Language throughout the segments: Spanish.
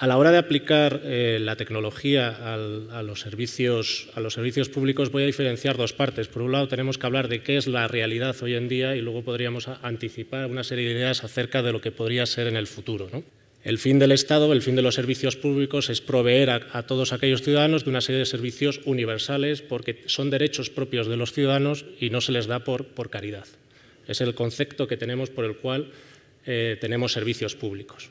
A la hora de aplicar eh, la tecnología a, los servicios, a los servicios públicos voy a diferenciar dos partes. Por un lado tenemos que hablar de qué es la realidad hoy en día y luego podríamos anticipar una serie de ideas acerca de lo que podría ser en el futuro. El fin del Estado, el fin de los servicios públicos es proveer a, todos aquellos ciudadanos de una serie de servicios universales porque son derechos propios de los ciudadanos y no se les da por, caridad. Es el concepto que tenemos por el cual eh, tenemos servicios públicos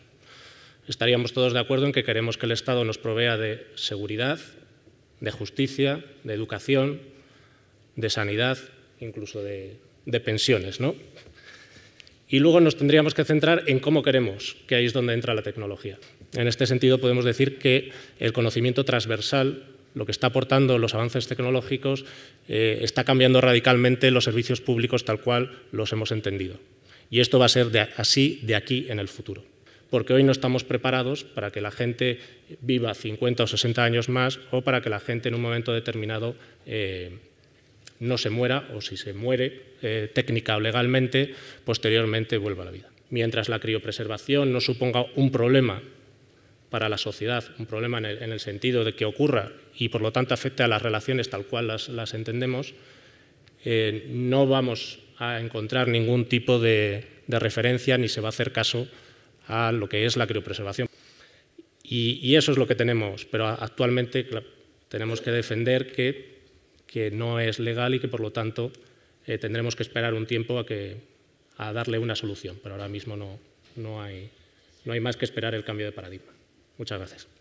estaríamos todos de acuerdo en que queremos que el Estado nos provea de seguridad, de justicia, de educación, de sanidad, incluso de, pensiones. ¿no? Y luego nos tendríamos que centrar en cómo queremos, que ahí es donde entra la tecnología. En este sentido podemos decir que el conocimiento transversal, lo que está aportando los avances tecnológicos, eh, está cambiando radicalmente los servicios públicos tal cual los hemos entendido. Y esto va a ser así de aquí en el futuro porque hoy no estamos preparados para que la gente viva 50 o 60 años más o para que la gente en un momento determinado eh, no se muera o si se muere eh, técnica o legalmente, posteriormente vuelva a la vida. Mientras la criopreservación no suponga un problema para la sociedad, un problema en el, sentido de que ocurra y por lo tanto afecte a las relaciones tal cual las, entendemos, eh, no vamos a encontrar ningún tipo de referencia ni se va a hacer caso a lo que es la criopreservación. Y, eso es lo que tenemos, pero actualmente tenemos que defender que, no es legal y que por lo tanto eh, tendremos que esperar un tiempo a, que, a darle una solución, pero ahora mismo no, no, hay, no hay más que esperar el cambio de paradigma. Muchas gracias.